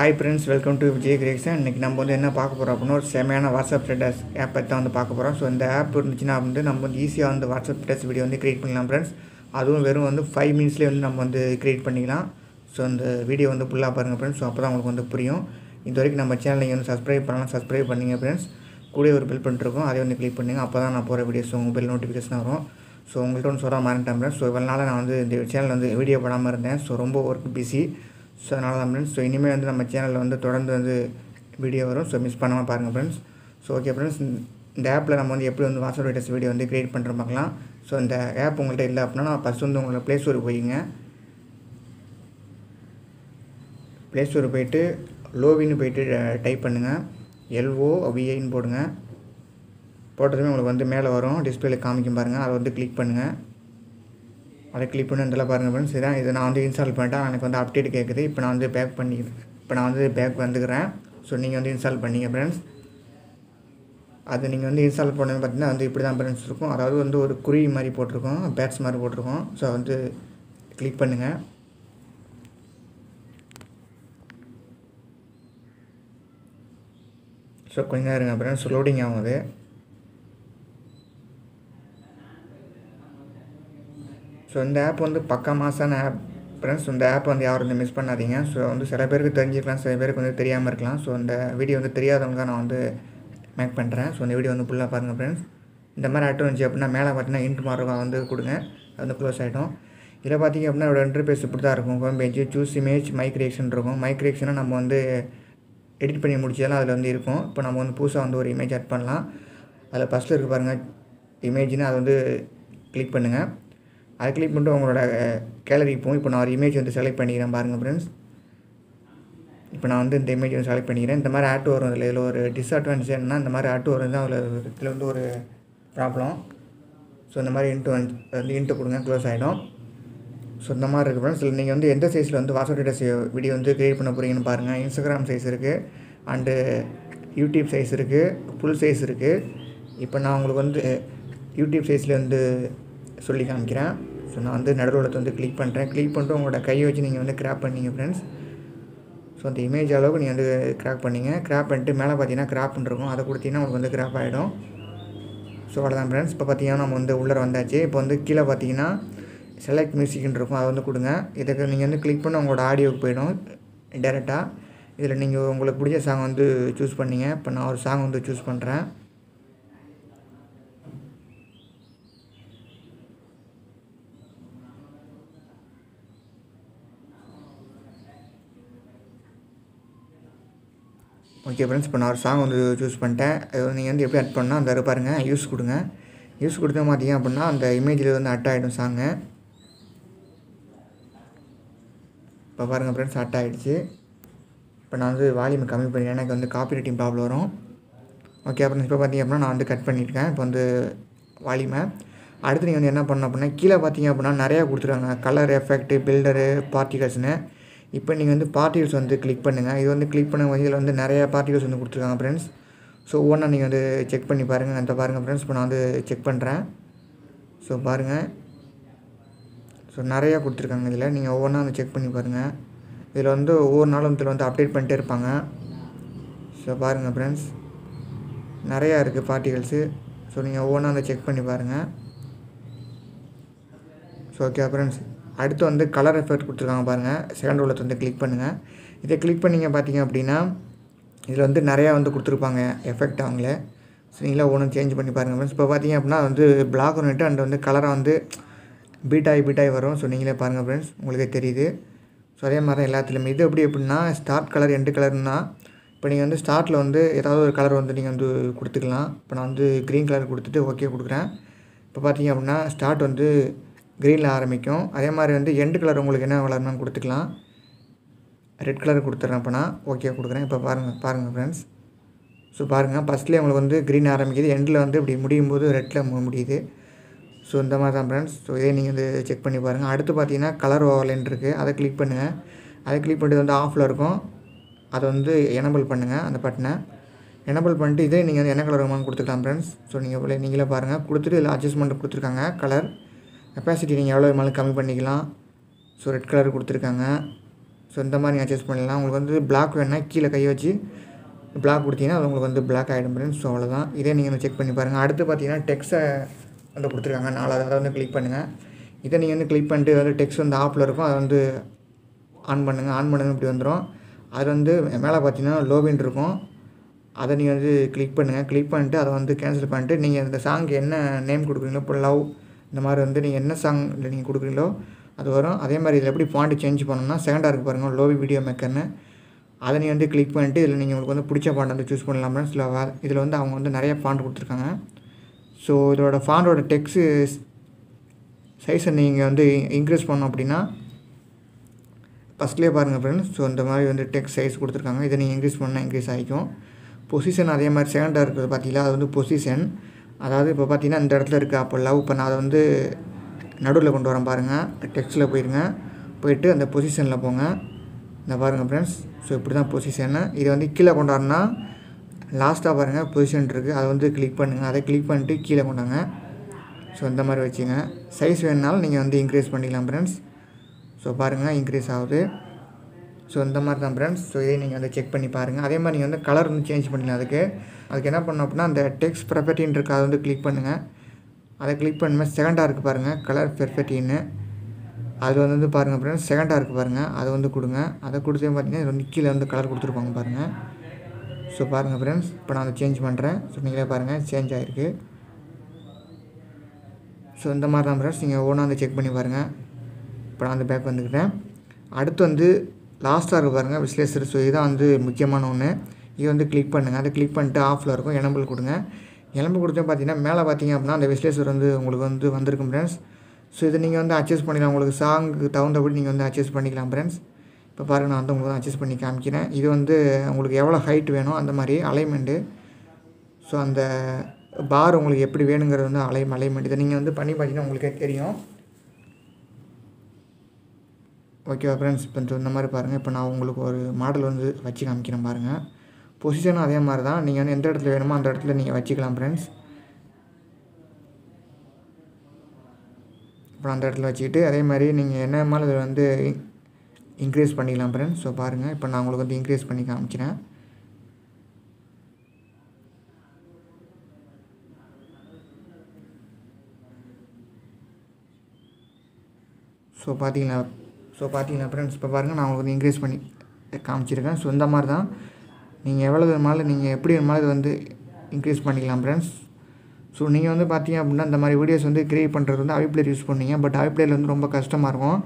hi friends welcome to Vijay கிரேக்ஸ் இன்னைக்கு நம்ம வந்து என்ன பார்க்க போகிறோம் அப்படின்னா ஒரு செமையான வாட்ஸ்அப் ஸ்டேட்டஸ் ஆப் தான் வந்து பார்க்க போகிறோம் ஸோ இந்த ஆப் இருந்துச்சுன்னா வந்து நம்ம வந்து ஈஸியாக வந்து வாட்ஸ்அப் ஸ்டேட்டஸ் வீடியோ வந்து கிரியேட் பண்ணலாம் ஃப்ரெண்ட்ஸ் அதுவும் வெறும் வந்து ஃபைவ் மினிட்ஸ்லேயே வந்து நம்ம வந்து க்ரியேட் பண்ணிக்கலாம் ஸோ இந்த வீடியோ வந்து ஃபுல்லாக பாருங்கள் ஃப்ரெண்ட்ஸ் ஸோ அப்போ தான் உங்களுக்கு வந்து புரியும் இது வரைக்கும் நம்ம சேனல் நீங்கள் வந்து சப்ஸ்கிரைப் பண்ணலாம் சப்ஸ்கிரைப் பண்ணிங்க ஃப்ரெண்ட்ஸ் கூட ஒரு பில் பண்ணிருக்கோம் அதே வந்து கிளிக் பண்ணுங்கள் அப்போ தான் நான் போகிற வீடியோஸ் உங்கள் பில் நோட்டிஃபிகேஷன் வரும் ஸோ உங்கள்கிட்ட ஒன்று சொல்கிற மாறிட்டேன் ஃப்ரெண்ட்ஸ் ஸோ இவ்வளோ நான் வந்து இந்த சேனல் வந்து வீடியோ போடாமல் இருந்தேன் ஸோ ரொம்ப ஒர்க் பிஸி ஸோ அதனால தான் ஃப்ரெண்ட்ஸ் ஸோ இனிமேல் வந்து நம்ம சேனலில் வந்து தொடர்ந்து வந்து வீடியோ வரும் ஸோ மிஸ் பண்ணாமல் பாருங்கள் ஃப்ரெண்ட்ஸ் ஸோ ஓகே ஃப்ரெண்ட்ஸ் இந்த ஆப்பில் நம்ம வந்து எப்படி வந்து வாட்ஸ்அப் லேட்டஸ்ட் வீடியோ வந்து க்ரியேட் பண்ணுற பார்க்கலாம் ஸோ இந்த ஆப் உங்கள்கிட்ட இல்லை அப்படின்னா நான் ஃபஸ்ட் வந்து உங்களை ப்ளே ஸ்டோர் போயிங்க ப்ளே ஸ்டோர் போயிட்டு லோவின்னு போயிட்டு டைப் பண்ணுங்கள் எல்ஓ விஐன்னு போடுங்க போட்டதுமே உங்களுக்கு வந்து மேலே வரும் டிஸ்பிளேல காமிக்கும் பாருங்கள் அதை வந்து கிளிக் பண்ணுங்கள் அதை கிளிக் பண்ணி இதில் பாருங்கள் ஃப்ரெண்ட்ஸ் தான் இதை நான் வந்து இன்ஸ்டால் பண்ணிட்டேன் எனக்கு வந்து அப்டேட் கேட்குது இப்போ நான் வந்து பேக் பண்ணி இப்போ நான் வந்து பேக் வந்துக்கிறேன் ஸோ நீங்கள் வந்து இன்ஸ்டால் பண்ணிங்க ஃப்ரெண்ட்ஸ் அது நீங்கள் வந்து இன்ஸ்டால் பண்ணது பார்த்தீங்கன்னா வந்து இப்படி தான் ஃப்ரெண்ட்ஸ் இருக்கும் அதாவது வந்து ஒரு குருவி மாதிரி போட்டிருக்கோம் பேட்ஸ் மாதிரி போட்டிருக்கோம் ஸோ வந்து கிளிக் பண்ணுங்கள் ஸோ கொஞ்சம் இருங்க ஃப்ரெண்ட்ஸ் லோடிங் ஆகும் அது ஸோ இந்த ஆப் வந்து பக்கா மாசான ஆப் ஃப்ரெண்ட்ஸ் இந்த ஆப் வந்து யாரும் வந்து மிஸ் பண்ணாதீங்க ஸோ வந்து சில பேருக்கு தெரிஞ்சிருக்கலாம் சில பேருக்கு வந்து தெரியாமல் இருக்கலாம் ஸோ இந்த வீடியோ வந்து தெரியாதவங்க நான் வந்து மேக் பண்ணுறேன் ஸோ இந்த வீடியோ வந்து ஃபுல்லாக பாருங்கள் ஃப்ரெண்ட்ஸ் இந்த மாதிரி ஆட்டோ இருந்துச்சு அப்படின்னா மேலே பார்த்தீங்கன்னா இன்ட் மார்க்கா வந்து கொடுங்க அது வந்து க்ளோஸ் ஆகிடும் இதில் பார்த்திங்க அப்படின்னா என்னோட இன்டர்பேஸ் இப்படி தான் இருக்கும் home page choose image mic இருக்கும் மைக் நம்ம வந்து எடிட் பண்ணி முடிச்சதாலும் அதில் வந்து இருக்கும் இப்போ நம்ம வந்து புதுசாக வந்து ஒரு இமேஜ் ஆட் பண்ணலாம் அதில் ஃபஸ்ட்டில் இருக்குது பாருங்கள் இமேஜ்னு அதை வந்து கிளிக் பண்ணுங்கள் அதை கிளிக் பண்ணிட்டு உங்களோட கேலரிக்கு போகும் இப்போ நான் ஒரு இமேஜ் வந்து செலக்ட் பண்ணிக்கிறேன் பாருங்கள் ஃப்ரெண்ட்ஸ் இப்போ நான் வந்து இந்த இமேஜ் வந்து செலக்ட் பண்ணிக்கிறேன் இந்த மாதிரி ஆட்டு வரும் இதில் இதில் ஒரு டிஸ்அட்வான்டேஜ் என்னன்னா இந்த மாதிரி ஆட்டு வரும் தான் அதில் இதில் வந்து ஒரு ப்ராப்ளம் ஸோ இந்த மாதிரி இன்ட்டு வந்து இன்ட்டு கொடுங்க க்ளோஸ் ஆகிடும் ஸோ இந்த மாதிரி இருக்குது ஃப்ரெண்ட்ஸ் நீங்கள் வந்து எந்த சைஸில் வந்து வாட்ஸ்அப் டேட்டா வீடியோ வந்து க்ரியேட் பண்ண போகிறீங்கன்னு பாருங்கள் இன்ஸ்டாகிராம் சைஸ் இருக்குது அண்டு யூடியூப் சைஸ் இருக்குது ஃபுல் சைஸ் இருக்குது இப்போ நான் உங்களுக்கு வந்து யூடியூப் சைஸில் வந்து சொல்லி காமிக்கிறேன் ஸோ நான் வந்து நடுவில் வந்து கிளிக் பண்ணுறேன் கிளிக் பண்ணிட்டு உங்களோட கையை வச்சு நீங்கள் வந்து கிராப் பண்ணிங்க ஃப்ரெண்ட்ஸ் ஸோ அந்த இமேஜ் அளவுக்கு நீங்கள் வந்து கிராக் பண்ணிங்க கிராப் பண்ணிட்டு மேலே பார்த்தீங்கன்னா கிராப் இருக்கும் அதை கொடுத்தீங்கன்னா உங்களுக்கு வந்து கிராப் ஆகிடும் ஸோ அவ்வளோதான் ஃப்ரெண்ட்ஸ் இப்போ பார்த்தீங்கன்னா நம்ம வந்து உள்ளே வந்தாச்சு இப்போ வந்து கீழே பார்த்தீங்கன்னா செலக்ட் மியூசிக்னு இருக்கும் அதை வந்து கொடுங்க இதுக்கு நீங்கள் வந்து கிளிக் பண்ணி உங்களோட ஆடியோக்கு போயிடும் டேரெக்டாக இதில் நீங்கள் உங்களுக்கு பிடிச்ச சாங் வந்து சூஸ் பண்ணிங்க இப்போ நான் ஒரு சாங் வந்து சூஸ் பண்ணுறேன் ஓகே ஃப்ரெண்ட்ஸ் இப்போ நான் ஒரு சாங் வந்து சூஸ் பண்ணிட்டேன் அது வந்து நீங்கள் வந்து எப்படி அட் பண்ணால் அந்த பாருங்கள் யூஸ் கொடுங்க யூஸ் கொடுத்த பார்த்தீங்க அப்படின்னா அந்த இமேஜில் வந்து அட் ஆகிடும் சாங்கு இப்போ பாருங்கள் ஃப்ரெண்ட்ஸ் அட் ஆகிடுச்சு இப்போ நான் வந்து வால்யூம் கம்மி பண்ணிட்டேன் எனக்கு வந்து காப்பி ரைட்டிங் ப்ராப்ளம் வரும் ஓகே அப்புறம் இப்போ பார்த்தீங்க அப்படின்னா நான் வந்து கட் பண்ணியிருக்கேன் இப்போ வந்து வால்யூமை அடுத்து நீங்கள் வந்து என்ன பண்ணணும் அப்படின்னா கீழே பார்த்தீங்க அப்படின்னா நிறையா கொடுத்துருக்காங்க கலர் எஃபெக்ட் பில்டரு பார்ட்டிகல்ஸ்னு இப்போ நீங்கள் வந்து பார்ட்டிகல்ஸ் வந்து கிளிக் பண்ணுங்கள் இது வந்து கிளிக் பண்ண இதில் வந்து நிறையா பார்ட்டிகல்ஸ் வந்து கொடுத்துருக்காங்க ஃப்ரெண்ட்ஸ் ஸோ ஒவ்வொன்றா நீங்கள் வந்து செக் பண்ணி பாருங்கள் அந்த பாருங்கள் ஃப்ரெண்ட்ஸ் இப்போ நான் வந்து செக் பண்ணுறேன் ஸோ பாருங்கள் ஸோ நிறையா கொடுத்துருக்காங்க இதில் நீங்கள் ஒவ்வொன்றா வந்து செக் பண்ணி பாருங்கள் இதில் வந்து ஒவ்வொரு நாளும் இதில் வந்து அப்டேட் பண்ணிட்டே இருப்பாங்க ஸோ பாருங்கள் ஃப்ரெண்ட்ஸ் நிறையா இருக்குது பார்ட்டிகல்ஸு ஸோ நீங்கள் ஒவ்வொன்றா வந்து செக் பண்ணி பாருங்கள் ஸோ ஓகே ஃப்ரெண்ட்ஸ் அடுத்து வந்து கலர் எஃபெக்ட் கொடுத்துருக்காங்க பாருங்கள் செகண்ட் ரோலத்தை வந்து கிளிக் பண்ணுங்கள் இதை கிளிக் பண்ணிங்க பார்த்தீங்க அப்படின்னா இதில் வந்து நிறையா வந்து கொடுத்துருப்பாங்க எஃபெக்ட் அவங்களே சரிங்களா ஒன்று சேஞ்ச் பண்ணி பாருங்கள் ஃப்ரெண்ட்ஸ் இப்போ பார்த்தீங்க அப்படின்னா வந்து பிளாக் ஒன்று அண்ட் வந்து கலராக வந்து பீட்டாகி பீட்டாகி வரும் ஸோ நீங்களே பாருங்கள் ஃப்ரெண்ட்ஸ் உங்களுக்கே தெரியுது ஸோ அதே மாதிரி எல்லாத்துலேயுமே இது எப்படி எப்படின்னா ஸ்டார்ட் கலர் எண்டு கலர்னால் இப்போ நீங்கள் வந்து ஸ்டார்ட்டில் வந்து ஏதாவது ஒரு கலர் வந்து நீங்கள் வந்து கொடுத்துக்கலாம் இப்போ நான் வந்து க்ரீன் கலர் கொடுத்துட்டு ஓகே கொடுக்குறேன் இப்போ பார்த்தீங்க அப்படின்னா ஸ்டார்ட் வந்து க்ரீனில் ஆரம்பிக்கும் அதே மாதிரி வந்து எண்டு கலர் உங்களுக்கு என்ன வளரணும்னு கொடுத்துக்கலாம் ரெட் கலர் கொடுத்துட்றேன் அப்போ நான் ஓகே கொடுக்குறேன் இப்போ பாருங்கள் பாருங்கள் ஃப்ரெண்ட்ஸ் ஸோ பாருங்கள் ஃபஸ்ட்லேயே உங்களுக்கு வந்து க்ரீன் ஆரம்பிக்குது எண்டில் வந்து இப்படி முடியும் போது ரெட்டில் முடியுது ஸோ இந்த மாதிரி தான் ஃப்ரெண்ட்ஸ் ஸோ இதே நீங்கள் வந்து செக் பண்ணி பாருங்கள் அடுத்து பார்த்தீங்கன்னா கலர் ஓவர்லைன் இருக்குது அதை கிளிக் பண்ணுங்கள் அதை கிளிக் பண்ணிட்டு வந்து ஆஃபில் இருக்கும் அதை வந்து எனபிள் பண்ணுங்கள் அந்த பட்டனை எனபிள் பண்ணிட்டு இதே நீங்கள் வந்து என்ன கலர் வேணுமான்னு கொடுத்துக்கலாம் ஃப்ரெண்ட்ஸ் ஸோ நீங்கள் நீங்களே பாருங்கள் கொடுத்துட்டு இதில் அட்ஜஸ்ட்மெண்ட் கொடுத்துருக்காங்க கலர் கெப்பாசிட்டி நீங்கள் எவ்வளோ வேணாலும் கம்மி பண்ணிக்கலாம் ஸோ ரெட் கலர் கொடுத்துருக்காங்க ஸோ இந்த மாதிரி நீங்கள் அட்ஜஸ்ட் பண்ணலாம் உங்களுக்கு வந்து பிளாக் வேணால் கீழே கை வச்சு பிளாக் கொடுத்தீங்கன்னா அது உங்களுக்கு வந்து பிளாக் ஆகிடும் ஃப்ரெண்ட்ஸ் ஸோ அவ்வளோதான் இதே நீங்கள் செக் பண்ணி பாருங்கள் அடுத்து பார்த்தீங்கன்னா டெக்ஸை வந்து கொடுத்துருக்காங்க நாலாவது அதை வந்து கிளிக் பண்ணுங்கள் இதை நீங்கள் வந்து கிளிக் பண்ணிட்டு வந்து டெக்ஸ்ட் வந்து ஆப்பில் இருக்கும் அதை வந்து ஆன் பண்ணுங்கள் ஆன் பண்ணுங்கள் இப்படி வந்துடும் அது வந்து மேலே பார்த்தீங்கன்னா லோபின் இருக்கும் அதை நீங்கள் வந்து கிளிக் பண்ணுங்கள் கிளிக் பண்ணிட்டு அதை வந்து கேன்சல் பண்ணிட்டு நீங்கள் இந்த சாங்க்கு என்ன நேம் கொடுக்குறீங்களோ இப்போ லவ் இந்த மாதிரி வந்து நீங்கள் என்ன சாங் இல்லை நீங்கள் கொடுக்குறீங்களோ அது வரும் அதே மாதிரி இதில் எப்படி பாயிண்ட் சேஞ்ச் பண்ணணும்னா செகண்டாக இருக்குது பாருங்கள் லோவி வீடியோ மேக்கர்னு அதை நீங்கள் வந்து கிளிக் பண்ணிட்டு இதில் நீங்கள் உங்களுக்கு வந்து பிடிச்ச பாண்ட் வந்து சூஸ் பண்ணலாம்னா சில இதில் வந்து அவங்க வந்து நிறைய பாண்ட் கொடுத்துருக்காங்க ஸோ இதோட ஃபாண்டோட டெக்ஸு சைஸை நீங்கள் வந்து இன்க்ரீஸ் பண்ணோம் அப்படின்னா ஃபஸ்ட்லேயே பாருங்கள் ஃப்ரெண்ட்ஸ் ஸோ இந்த மாதிரி வந்து டெக்ஸ் சைஸ் கொடுத்துருக்காங்க இதை நீங்கள் இன்க்ரீஸ் பண்ணால் இன்க்ரீஸ் ஆகிக்கும் பொசிஷன் அதே மாதிரி செகண்டாக இருக்கிறது பார்த்தீங்களா அது வந்து பொசிஷன் அதாவது இப்போ பார்த்தீங்கன்னா இந்த இடத்துல இருக்குது அப்போ லவ் இப்போ நான் அதை வந்து நடுவில் கொண்டு வரேன் பாருங்கள் டெக்ஸ்ட்டில் போயிருங்க போயிட்டு அந்த பொசிஷனில் போங்க இந்த பாருங்கள் ஃப்ரெண்ட்ஸ் ஸோ இப்படி தான் பொசிஷனு இதை வந்து கீழே கொண்டாடுனா லாஸ்ட்டாக பாருங்கள் பொசிஷன் இருக்குது அதை வந்து கிளிக் பண்ணுங்கள் அதை கிளிக் பண்ணிட்டு கீழே கொண்டாங்க ஸோ இந்த மாதிரி வச்சுங்க சைஸ் வேணுனாலும் நீங்கள் வந்து இன்க்ரீஸ் பண்ணிக்கலாம் ஃப்ரெண்ட்ஸ் ஸோ பாருங்கள் இன்க்ரீஸ் ஆகுது ஸோ இந்த மாதிரி தான் ஃப்ரெண்ட்ஸ் ஸோ இதை நீங்கள் வந்து செக் பண்ணி பாருங்கள் அதே மாதிரி நீங்கள் வந்து கலர் வந்து சேஞ்ச் பண்ணலாம் அதுக்கு அதுக்கு என்ன பண்ணோம் அப்படின்னா அந்த டெக்ஸ்ட் ப்ராப்பர்ட்டின்னு இருக்குது அதை வந்து கிளிக் பண்ணுங்கள் அதை கிளிக் பண்ணுமே செகண்டாக இருக்குது பாருங்கள் கலர் ப்ராப்பர்ட்டின்னு அது வந்து பாருங்கள் ஃப்ரெண்ட்ஸ் செகண்டாக இருக்குது பாருங்கள் அதை வந்து கொடுங்க அதை கொடுத்தே பார்த்தீங்கன்னா இது வந்து கீழே வந்து கலர் கொடுத்துருப்பாங்க பாருங்கள் ஸோ பாருங்கள் ஃப்ரெண்ட்ஸ் இப்போ நான் அதை சேஞ்ச் பண்ணுறேன் ஸோ நீங்களே பாருங்கள் சேஞ்ச் ஆகிருக்கு ஸோ இந்த மாதிரி தான் ஃப்ரெண்ட்ஸ் நீங்கள் ஓனாக வந்து செக் பண்ணி பாருங்கள் இப்போ நான் அந்த பேக் வந்துக்கிட்டேன் அடுத்து வந்து லாஸ்ட்டாக இருக்க பாருங்கள் விஸ்லேஷர் ஸோ இதுதான் வந்து முக்கியமான ஒன்று இது வந்து கிளிக் பண்ணுங்கள் அதை கிளிக் பண்ணிட்டு ஆஃபில் இருக்கும் எலம்பில் கொடுங்க எலம்பு கொடுத்தா பார்த்தீங்கன்னா மேலே பார்த்தீங்க அப்படின்னா அந்த விஸ்லேஷர் வந்து உங்களுக்கு வந்து வந்திருக்கும் ஃப்ரெண்ட்ஸ் ஸோ இதை நீங்கள் வந்து அட்ஜஸ்ட் பண்ணிக்கலாம் உங்களுக்கு சாங்குக்கு தகுந்தபடி நீங்கள் வந்து அட்ஜஸ்ட் பண்ணிக்கலாம் ஃப்ரெண்ட்ஸ் இப்போ பாருங்கள் நான் வந்து உங்களுக்கு தான் அட்ஜஸ்ட் பண்ணி காமிக்கிறேன் இது வந்து உங்களுக்கு எவ்வளோ ஹைட் வேணும் அந்த மாதிரி அலைன்மெண்ட்டு ஸோ அந்த பார் உங்களுக்கு எப்படி வேணுங்கிறது வந்து அலை அலைன்மெண்ட் இதை நீங்கள் வந்து பண்ணி பார்த்தீங்கன்னா உங்களுக்கே தெரியும் ஓகேவா ஃப்ரெண்ட்ஸ் இப்போ இந்த மாதிரி பாருங்கள் இப்போ நான் உங்களுக்கு ஒரு மாடல் வந்து வச்சு காமிக்கிறேன் பாருங்கள் பொசிஷனும் அதே மாதிரி தான் நீங்கள் வந்து எந்த இடத்துல வேணுமோ அந்த இடத்துல நீங்கள் வச்சுக்கலாம் ஃப்ரெண்ட்ஸ் அப்புறம் அந்த இடத்துல வச்சுக்கிட்டு அதே மாதிரி நீங்கள் என்ன மாதிரி அதை வந்து இன்க்ரீஸ் பண்ணிக்கலாம் ஃப்ரெண்ட்ஸ் ஸோ பாருங்கள் இப்போ நான் உங்களுக்கு வந்து இன்க்ரீஸ் பண்ணி காமிக்கிறேன் ஸோ பார்த்தீங்களா ஸோ பார்த்தீங்களா ஃப்ரெண்ட்ஸ் இப்போ பாருங்கள் நான் உங்களுக்கு இன்க்ரீஸ் பண்ணி காமிச்சிருக்கேன் ஸோ இந்த மாதிரி தான் நீங்கள் எவ்வளோ வேணுமாலும் நீங்கள் எப்படி வேணுமாலும் இது வந்து இன்க்ரீஸ் பண்ணிக்கலாம் ஃப்ரெண்ட்ஸ் ஸோ நீங்கள் வந்து பார்த்தீங்க அப்படின்னா இந்த மாதிரி வீடியோஸ் வந்து க்ரியேட் பண்ணுறது வந்து அவிப்ளேர் யூஸ் பண்ணிங்க பட் அவிப்ளேரில் வந்து ரொம்ப கஷ்டமாக இருக்கும்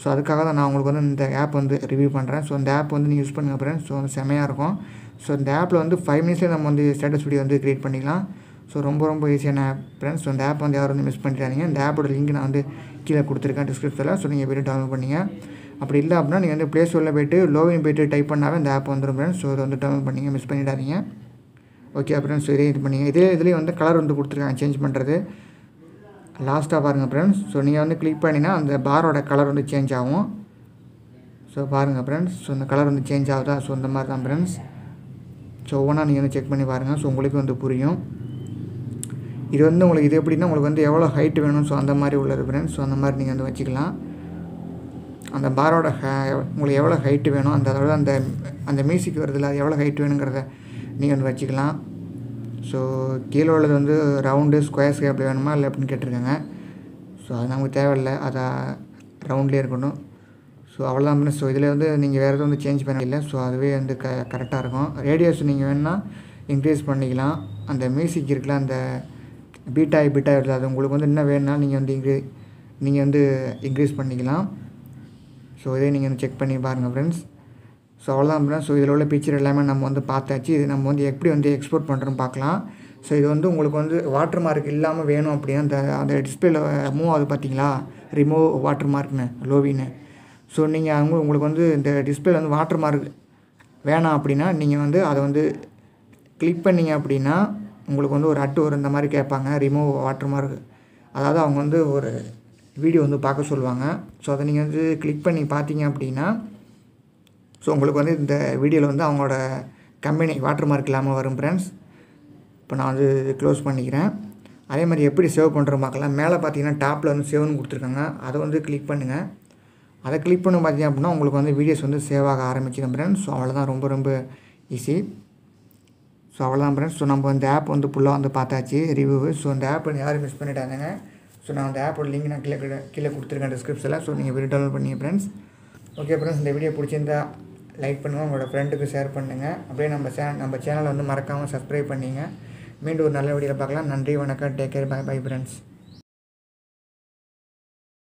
ஸோ அதுக்காக தான் நான் உங்களுக்கு வந்து இந்த ஆப் வந்து ரிவ்யூ பண்ணுறேன் ஸோ இந்த ஆப் வந்து நீங்கள் யூஸ் பண்ணுங்க ஃப்ரெண்ட்ஸ் ஸோ வந்து செமையாக இருக்கும் ஸோ இந்த ஆப்பில் வந்து ஃபைவ் மினிட்ஸே நம்ம வந்து ஸ்டேட்டஸ் வீடியோ வந்து க்ரியேட் பண்ணிக்கலாம் ஸோ ரொம்ப ரொம்ப ஈஸியான ஆப் ஃப்ரெண்ட்ஸ் இந்த ஆப் வந்து யாரும் வந்து மிஸ் பண்ணிடாதீங்க இந்த ஆப்போட லிங்க் நான் வந்து கீழே கொடுத்துருக்கேன் டிஸ்கிரிப்ஷனில் ஸோ நீங்கள் போய்ட்டு டவுன்லோட் பண்ணிங்க அப்படி இல்லை அப்படின்னா நீங்கள் வந்து ப்ளே ஸ்டோரில் போய்ட்டு லோவின் போய்ட்டு டைப் பண்ணாவே இந்த ஆப் வந்துடும் ஃப்ரெண்ட்ஸ் ஸோ அதை வந்து டவுன்லோட் பண்ணிங்க மிஸ் பண்ணிடாதீங்க ஓகே ஃப்ரெண்ட்ஸ் இதே இது பண்ணிங்க இதே இதுலேயும் வந்து கலர் வந்து கொடுத்துருக்காங்க சேஞ்ச் பண்ணுறது லாஸ்ட்டாக பாருங்கள் ஃப்ரெண்ட்ஸ் ஸோ நீங்கள் வந்து கிளிக் பண்ணிங்கன்னா அந்த பாரோட கலர் வந்து சேஞ்ச் ஆகும் ஸோ பாருங்கள் ஃப்ரெண்ட்ஸ் ஸோ இந்த கலர் வந்து சேஞ்ச் ஆகுதா ஸோ அந்த மாதிரி தான் ஃப்ரெண்ட்ஸ் ஸோ ஒவ்வொன்றா நீங்கள் வந்து செக் பண்ணி பாருங்கள் ஸோ உங்களுக்கு வந்து புரியும் இது வந்து உங்களுக்கு இது எப்படின்னா உங்களுக்கு வந்து எவ்வளோ ஹைட் வேணும் ஸோ அந்த மாதிரி உள்ள ரெஃபரன்ஸ் ஸோ அந்த மாதிரி நீங்கள் வந்து வச்சுக்கலாம் அந்த பாரோட உங்களுக்கு எவ்வளோ ஹைட்டு வேணும் அந்த அதோட அந்த அந்த மியூசிக் வருதுல அது எவ்வளோ ஹைட் வேணுங்கிறத நீங்கள் வந்து வச்சுக்கலாம் ஸோ கீழே உள்ளது வந்து ரவுண்டு ஸ்கொயர் ஷேப்பில் வேணுமா இல்லை அப்படின்னு கேட்டிருக்காங்க ஸோ அது நமக்கு தேவையில்லை அதை ரவுண்ட்லேயே இருக்கணும் ஸோ அவ்வளோதான் அப்படின்னு ஸோ இதில் வந்து நீங்கள் வேறு எதுவும் வந்து சேஞ்ச் பண்ண இல்லை ஸோ அதுவே வந்து க கரெக்டாக இருக்கும் ரேடியோஸ் நீங்கள் வேணுன்னா இன்க்ரீஸ் பண்ணிக்கலாம் அந்த மியூசிக் இருக்குல்ல அந்த பீட்டா பீட்டா இருந்தால் அது உங்களுக்கு வந்து என்ன வேணுனாலும் நீங்கள் வந்து இன்க்ரீ நீங்கள் வந்து இன்க்ரீஸ் பண்ணிக்கலாம் ஸோ இதே நீங்கள் வந்து செக் பண்ணி பாருங்கள் ஃப்ரெண்ட்ஸ் ஸோ அவ்வளோதான் ஃப்ரெண்ட்ஸ் ஸோ இதில் உள்ள பிக்சர் எல்லாமே நம்ம வந்து பார்த்தாச்சு இது நம்ம வந்து எப்படி வந்து எக்ஸ்போர்ட் பண்ணுறோன்னு பார்க்கலாம் ஸோ இது வந்து உங்களுக்கு வந்து வாட்டர் மார்க் இல்லாமல் வேணும் அப்படின்னா அந்த அந்த டிஸ்பிளேல மூவ் ஆகுது பார்த்தீங்களா ரிமூவ் வாட்டர் மார்க்னு லோவின்னு ஸோ நீங்கள் அவங்க உங்களுக்கு வந்து இந்த டிஸ்பிளே வந்து வாட்டர் மார்க் வேணாம் அப்படின்னா நீங்கள் வந்து அதை வந்து கிளிக் பண்ணிங்க அப்படின்னா உங்களுக்கு வந்து ஒரு அட்டு ஒரு இந்த மாதிரி கேட்பாங்க ரிமூவ் வாட்டர் மார்க் அதாவது அவங்க வந்து ஒரு வீடியோ வந்து பார்க்க சொல்லுவாங்க ஸோ அதை நீங்கள் வந்து கிளிக் பண்ணி பார்த்தீங்க அப்படின்னா ஸோ உங்களுக்கு வந்து இந்த வீடியோவில் வந்து அவங்களோட கம்பெனி வாட்டர் மார்க் இல்லாமல் வரும் ஃப்ரெண்ட்ஸ் இப்போ நான் வந்து க்ளோஸ் பண்ணிக்கிறேன் அதே மாதிரி எப்படி சேவ் பண்ணுற பார்க்கலாம் மேலே பார்த்தீங்கன்னா டாப்பில் வந்து சேவ்னு கொடுத்துருக்காங்க அதை வந்து கிளிக் பண்ணுங்கள் அதை கிளிக் பண்ண பார்த்தீங்க அப்படின்னா உங்களுக்கு வந்து வீடியோஸ் வந்து சேவ் ஆக ஆரம்பிச்சிடும் ஃப்ரெண்ட்ஸ் ஸோ அவ்வளோதான் ரொம்ப ரொம்ப ஈஸி ஸோ அவ்வளோதான் ஃப்ரெண்ட்ஸ் ஸோ நம்ம அந்த ஆப் வந்து ஃபுல்லாக வந்து பார்த்தாச்சு ரிவ்யூவு ஸோ அந்த ஆப் யாரும் மிஸ் பண்ணிட்டாங்க ஸோ நான் அந்த ஆப்போட லிங்க் நான் கீழே கீழே கொடுத்துருக்கேன் டிஸ்கிரிப்ஷனில் ஸோ நீங்கள் வீடியோ டவுன்லோட் பண்ணிங்க ஃப்ரெண்ட்ஸ் ஓகே ஃப்ரெண்ட்ஸ் இந்த வீடியோ பிடிச்சிருந்தா லைக் பண்ணுங்கள் உங்களோட ஃப்ரெண்டுக்கு ஷேர் பண்ணுங்கள் அப்படியே நம்ம சே நம்ம சேனலை வந்து மறக்காமல் சப்ஸ்கிரைப் பண்ணிங்க மீண்டும் ஒரு நல்ல வீடியோவில் பார்க்கலாம் நன்றி வணக்கம் take care bye bye friends